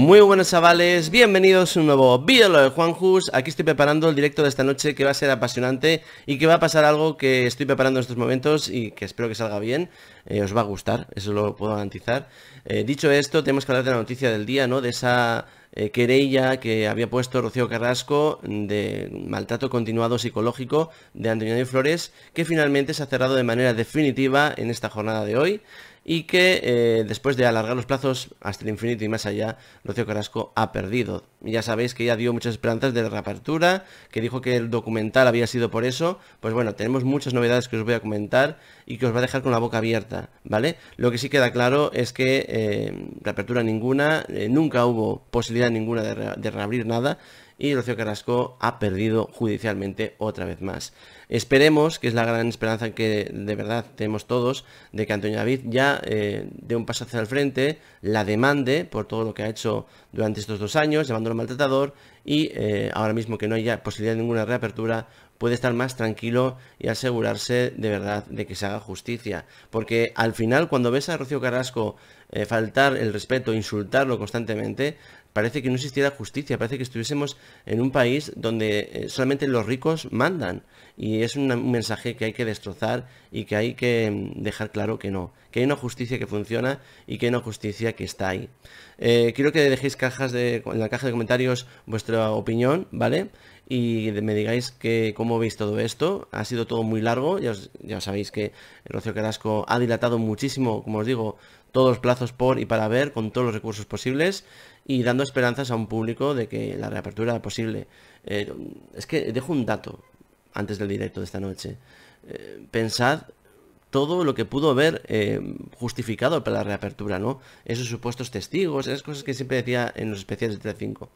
Muy buenos chavales, bienvenidos a un nuevo vídeo de Juan Jus, Aquí estoy preparando el directo de esta noche que va a ser apasionante y que va a pasar algo que estoy preparando en estos momentos y que espero que salga bien. Eh, os va a gustar, eso lo puedo garantizar. Eh, dicho esto, tenemos que hablar de la noticia del día, ¿no? De esa eh, querella que había puesto Rocío Carrasco de maltrato continuado psicológico de Antonio de Flores, que finalmente se ha cerrado de manera definitiva en esta jornada de hoy y que eh, después de alargar los plazos hasta el infinito y más allá, Rocío Carrasco ha perdido. Ya sabéis que ya dio muchas esperanzas de reapertura, que dijo que el documental había sido por eso. Pues bueno, tenemos muchas novedades que os voy a comentar y que os va a dejar con la boca abierta, ¿vale? Lo que sí queda claro es que eh, reapertura ninguna, eh, nunca hubo posibilidad ninguna de, de reabrir nada y Rocío Carrasco ha perdido judicialmente otra vez más. Esperemos, que es la gran esperanza que de verdad tenemos todos, de que Antonio David ya eh, dé un paso hacia el frente, la demande por todo lo que ha hecho durante estos dos años, llamándolo maltratador, y eh, ahora mismo que no haya posibilidad de ninguna reapertura, puede estar más tranquilo y asegurarse de verdad de que se haga justicia. Porque al final, cuando ves a Rocío Carrasco eh, faltar el respeto, insultarlo constantemente, parece que no existiera justicia, parece que estuviésemos en un país donde eh, solamente los ricos mandan. Y es un mensaje que hay que destrozar y que hay que mm, dejar claro que no, que hay una justicia que funciona y que hay una justicia que está ahí. Eh, quiero que dejéis cajas de, en la caja de comentarios vuestra opinión, ¿vale? y me digáis que cómo veis todo esto. Ha sido todo muy largo, ya, sabéis que Rocío Carrasco ha dilatado muchísimo, como os digo, todos los plazos por y para ver, con todos los recursos posibles y dando esperanzas a un público de que la reapertura era posible. Eh, es que dejo un dato antes del directo de esta noche. Eh, pensad todo lo que pudo haber eh, justificado para la reapertura, ¿no? Esos supuestos testigos, esas cosas que siempre decía en los especiales de T5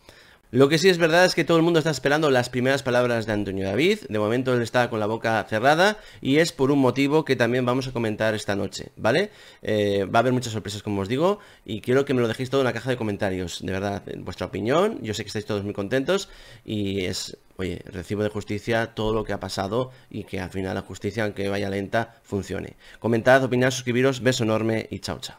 lo que sí es verdad es que todo el mundo está esperando las primeras palabras de Antonio David, de momento él está con la boca cerrada y es por un motivo que también vamos a comentar esta noche, ¿vale? Eh, va a haber muchas sorpresas como os digo y quiero que me lo dejéis todo en la caja de comentarios, de verdad, vuestra opinión, yo sé que estáis todos muy contentos y es, oye, recibo de justicia todo lo que ha pasado y que al final la justicia, aunque vaya lenta, funcione. Comentad, opinad, suscribiros, beso enorme y chao chao.